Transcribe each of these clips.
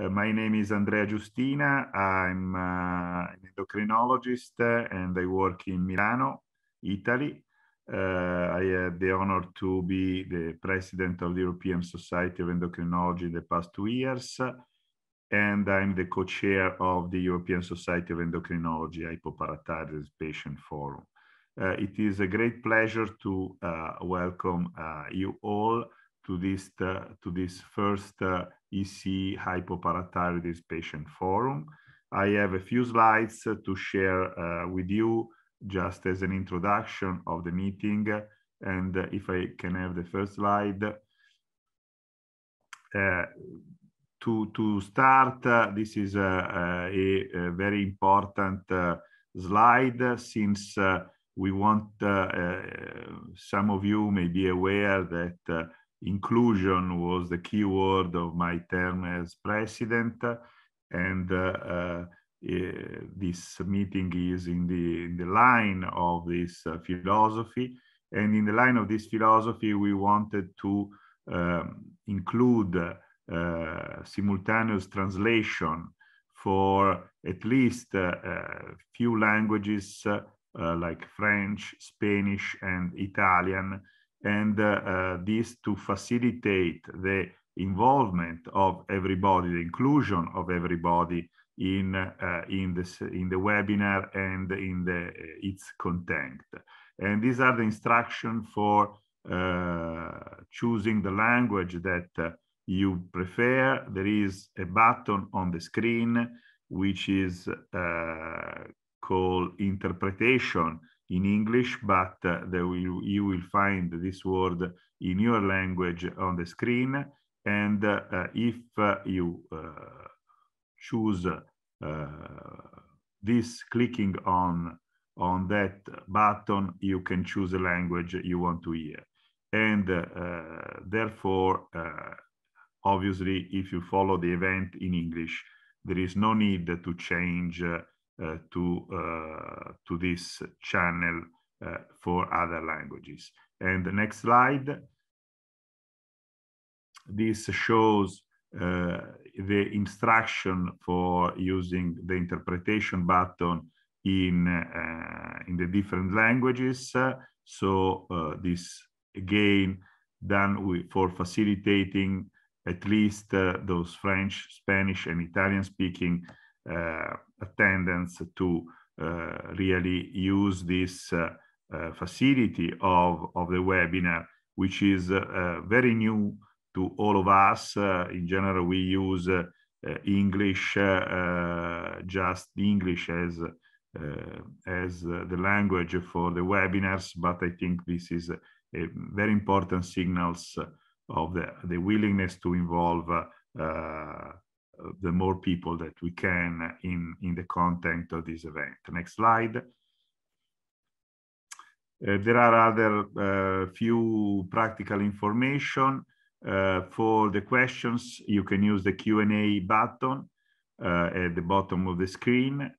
Uh, my name is Andrea Giustina. I'm uh, an endocrinologist and I work in Milano, Italy. Uh, I had the honor to be the president of the European Society of Endocrinology the past two years, and I'm the co-chair of the European Society of Endocrinology Hypoparathyroidism Patient Forum. Uh, it is a great pleasure to uh, welcome uh, you all to this, uh, to this first uh, EC hypoparathyroidism patient forum. I have a few slides uh, to share with you just as an introduction of the meeting. And if I can have the first slide. Uh, to, to start, uh, this is a, a, very important slide since we want, some of you may be aware that inclusion was the key word of my term as president, and uh, uh eh, this meeting is in the, in the line of this uh, philosophy. And in the line of this philosophy, we wanted to um, include uh, simultaneous translation for at least a uh, uh, few languages uh, like French, Spanish, and Italian and uh, uh, this to facilitate the involvement of everybody, the inclusion of everybody in uh, in the in the webinar and in the uh, its content. And these are the instructions for uh, choosing the language that uh, you prefer. There is a button on the screen which is uh, called interpretation in English, but uh, will, you will find this word in your language on the screen. And uh, if uh, you uh, choose uh, this clicking on, on that button, you can choose the language you want to hear. And uh, therefore, obviously, if you follow the event in English, there is no need to change uh, to, uh, to this channel uh, for other languages. And the next slide, this shows the instruction for using the interpretation button in, in the different languages. So this again done with, for facilitating at least uh, those French, Spanish, and Italian speaking uh, attendance to uh, really use this uh, facility of, of the webinar, which is very new to all of us. in general, we use English, just English as uh, as uh, the language for the webinars, but I think this is a, a very important signals of the, the willingness to involve uh, the more people that we can in, in the content of this event. Next slide. Uh, there are other uh, few practical information. Uh, for the questions, you can use the Q&A button uh, at the bottom of the screen.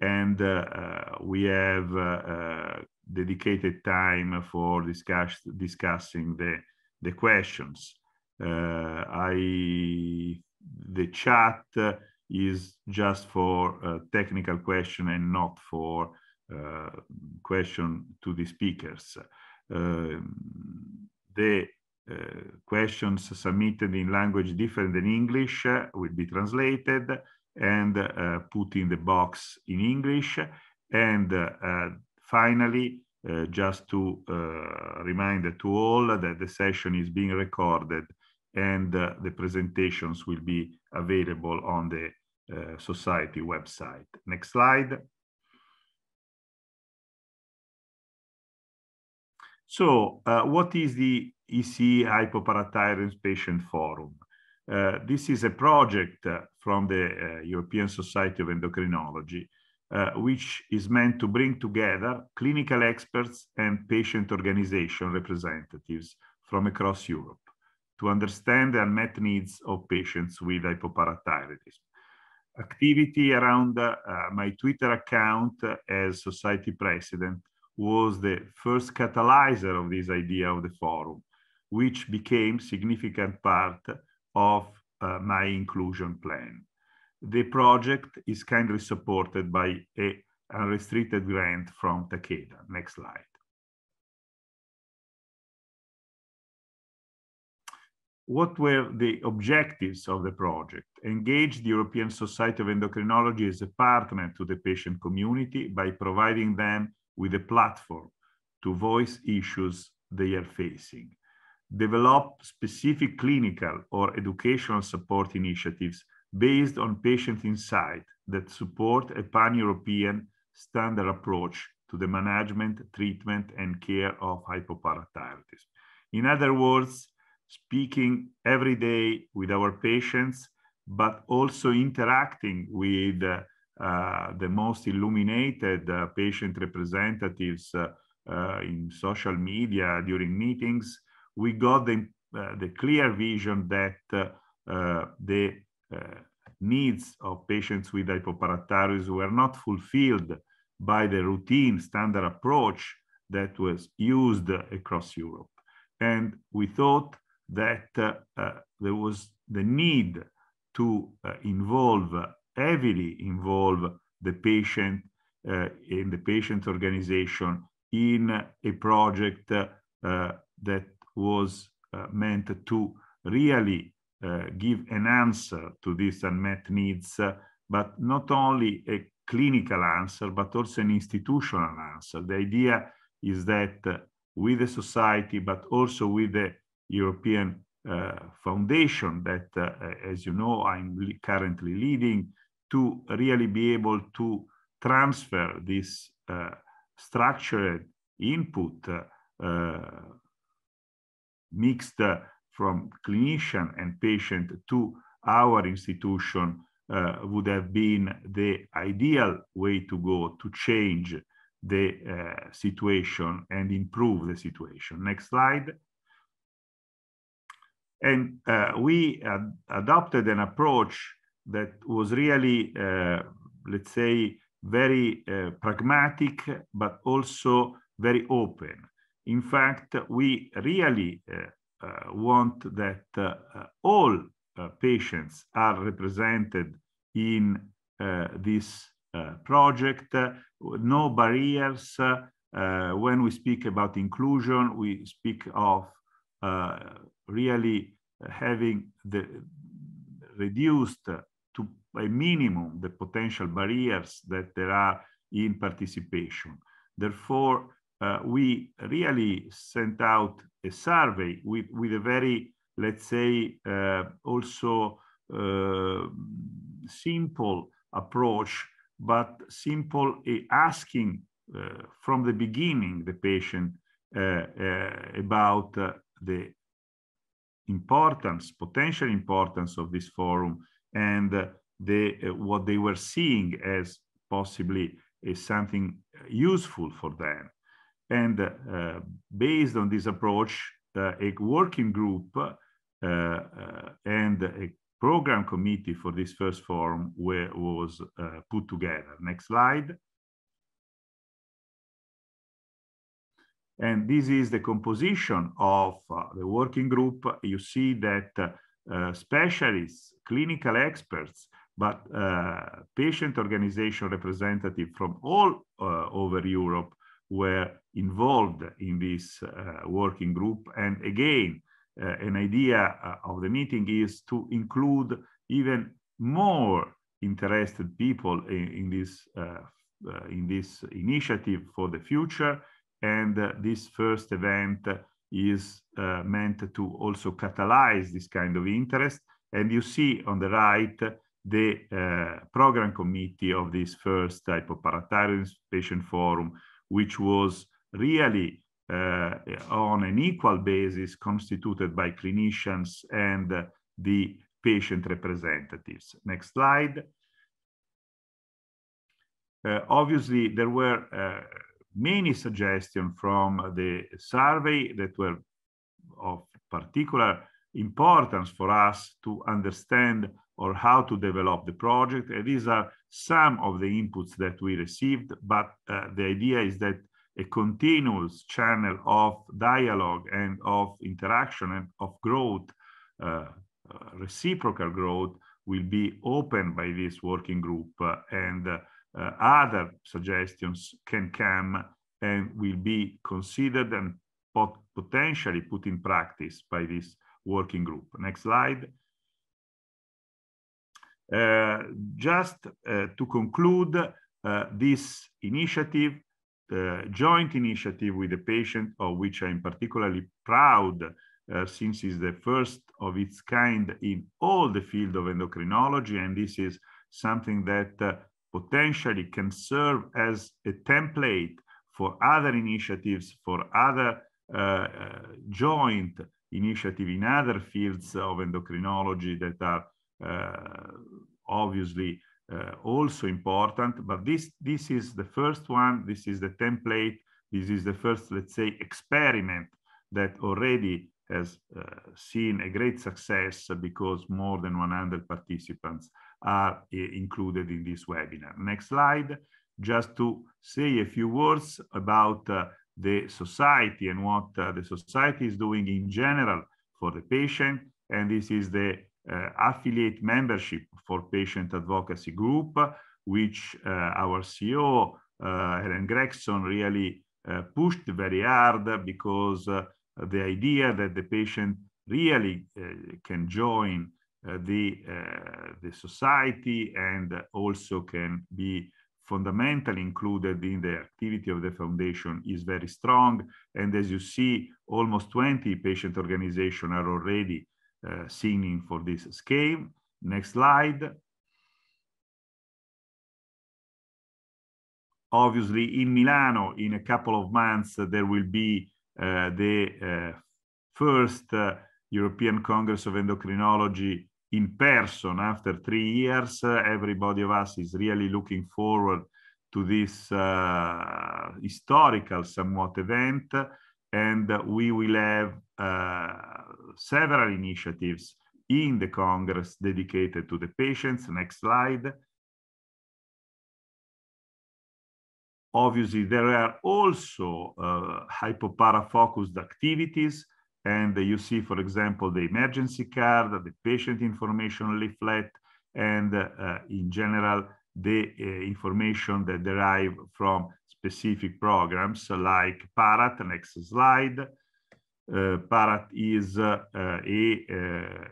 And uh, uh, we have dedicated time for discuss, discussing the, the questions. I the chat is just for uh, technical question and not for uh, question to the speakers. Um, the uh, questions submitted in language different than English will be translated and put in the box in English. And finally, uh, just to uh, remind to all that the session is being recorded and uh, the presentations will be available on the uh, society website. Next slide. So uh, what is the EC Hypoparathyroidism Patient Forum? Uh, this is a project uh, from the uh, European Society of Endocrinology, which is meant to bring together clinical experts and patient organization representatives from across Europe to understand the unmet needs of patients with hypoparathyroidism. Activity around uh, my Twitter account as society president was the first catalyzer of this idea of the forum, which became significant part of uh, my inclusion plan. The project is kindly supported by a unrestricted grant from Takeda. Next slide. what were the objectives of the project? Engage the European Society of Endocrinology as a partner to the patient community by providing them with a platform to voice issues they are facing. Develop specific clinical or educational support initiatives based on patient insight that support a pan-European standard approach to the management, treatment, and care of hypoparathyroidism. In other words, speaking every day with our patients, but also interacting with uh, the most illuminated uh, patient representatives uh, uh in social media during meetings, we got the, uh, the clear vision that uh, the needs of patients with hypoparathyroidism were not fulfilled by the routine standard approach that was used across Europe. And we thought that uh, uh, there was the need to uh, involve, heavily involve the patient in the patient organization in a project that was meant to really give an answer to these unmet needs, but not only a clinical answer, but also an institutional answer. The idea is that uh, with the society, but also with the European uh, foundation that, uh, uh, as you know, I'm le currently leading to really be able to transfer this structured input mixed from clinician and patient to our institution uh, would have been the ideal way to go to change the uh, situation and improve the situation. Next slide. And uh, we ad adopted an approach that was really, uh, let's say, very uh, pragmatic, but also very open. In fact, we really uh, uh, want that uh, all patients are represented in this project, no barriers. when we speak about inclusion, we speak of uh, really having the reduced to a minimum the potential barriers that there are in participation. Therefore, uh, we really sent out a survey with, with a very, let's say, uh, also uh, simple approach, but simple uh, asking uh, from the beginning the patient about the importance, potential importance of this forum and uh, the, uh, what they were seeing as possibly is something useful for them. And uh, based on this approach, uh, a working group uh, uh and a program committee for this first forum were, was put together. Next slide. And this is the composition of uh, the working group. You see that uh, specialists, clinical experts, but uh, patient organization representatives from all uh, over Europe were involved in this uh, working group. And again, an idea of the meeting is to include even more interested people in, in this uh, in this initiative for the future and uh, this first event is uh, meant to also catalyze this kind of interest. And you see on the right, the uh, program committee of this first type of paratarians patient forum, which was really uh, on an equal basis constituted by clinicians and the patient representatives. Next slide. Uh, obviously, there were uh, many suggestions from the survey that were of particular importance for us to understand or how to develop the project. And these are some of the inputs that we received, but uh, the idea is that a continuous channel of dialogue and of interaction and of growth, uh, uh reciprocal growth, will be opened by this working group. Uh, and uh, uh, other suggestions can come and will be considered and pot potentially put in practice by this working group. Next slide. Uh, just uh, to conclude, uh, this initiative, the joint initiative with the patient, of which I'm particularly proud uh, since it's the first of its kind in all the field of endocrinology, and this is something that uh, potentially can serve as a template for other initiatives, for other uh, uh, joint initiative in other fields of endocrinology that are uh, obviously uh, also important. But this, this is the first one. This is the template. This is the first, let's say, experiment that already has uh, seen a great success because more than 100 participants are eh, included in this webinar. Next slide, just to say a few words about uh, the society and what uh, the society is doing in general for the patient. And this is the uh, affiliate membership for patient advocacy group, which uh, our CEO, uh, Helen Gregson, really uh, pushed very hard because the idea that the patient really can join uh, the, uh, the society and also can be fundamentally included in the activity of the foundation is very strong. And as you see, almost 20 patient organizations are already uh, signing for this scheme. Next slide. Obviously, in Milano, in a couple of months, uh, there will be uh, the uh, first European Congress of Endocrinology in person after three years. everybody of us is really looking forward to this uh, historical somewhat event, and we will have uh, several initiatives in the Congress dedicated to the patients. Next slide. Obviously, there are also uh, hypoparafocused activities and you see, for example, the emergency card, the patient information leaflet, and uh, in general, the uh, information that derive from specific programs like PARAT, next slide, uh, PARAT is uh, uh, a,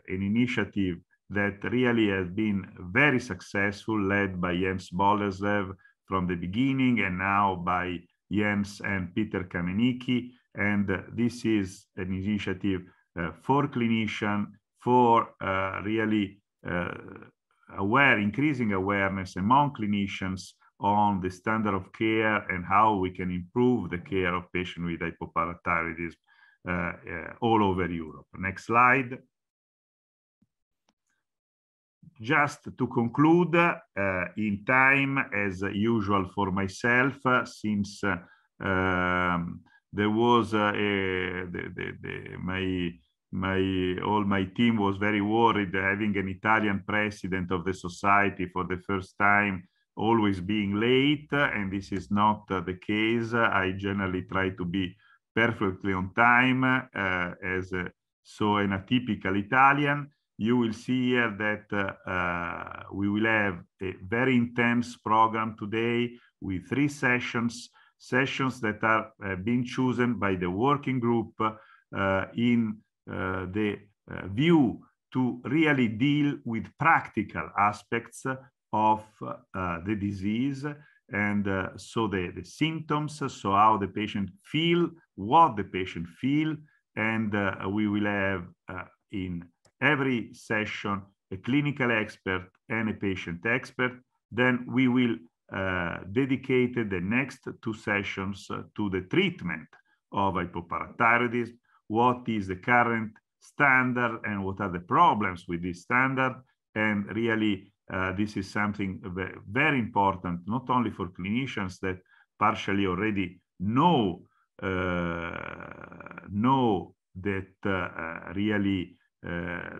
an initiative that really has been very successful, led by Jens Boleslav from the beginning and now by Jens and Peter Kamenicki. And this is an initiative uh, for clinicians for uh, really uh, aware, increasing awareness among clinicians on the standard of care and how we can improve the care of patients with hypoparathyroidism uh, uh, all over Europe. Next slide. Just to conclude, uh, in time, as usual for myself, since um, there was uh, a, the, the, the, my my all my team was very worried having an Italian president of the society for the first time always being late and this is not uh, the case i generally try to be perfectly on time uh, as a, uh, so a typical italian you will see here that uh, uh, we will have a very intense program today with three sessions sessions that are uh, being chosen by the working group uh, in uh, the uh, view to really deal with practical aspects of uh, the disease and uh, so the, the symptoms, so how the patient feel, what the patient feel, and we will have in every session a clinical expert and a patient expert. Then we will uh, dedicated the next two sessions uh, to the treatment of hypoparathyroidism, what is the current standard and what are the problems with this standard. And really, uh, this is something very important, not only for clinicians that partially already know, uh, know that uh, really Eh,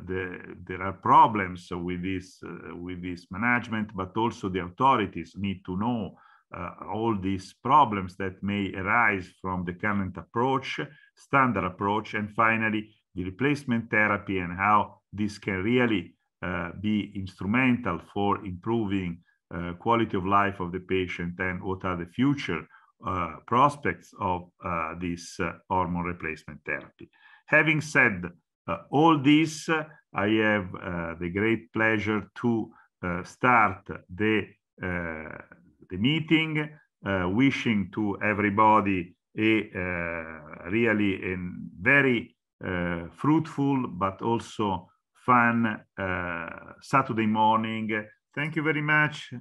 the, there are problems with this eh, with this management, but also the authorities need to know uh, all these problems that may arise from the current approach, standard approach, and finally, the replacement therapy and how this can really uh, be instrumental for improving uh, quality of life of the patient and what are the future prospects of this hormone replacement therapy. Having said uh, all this, uh, I have uh, the great pleasure to start the, the meeting, wishing to everybody a really a very fruitful but also fun Saturday morning. Thank you very much.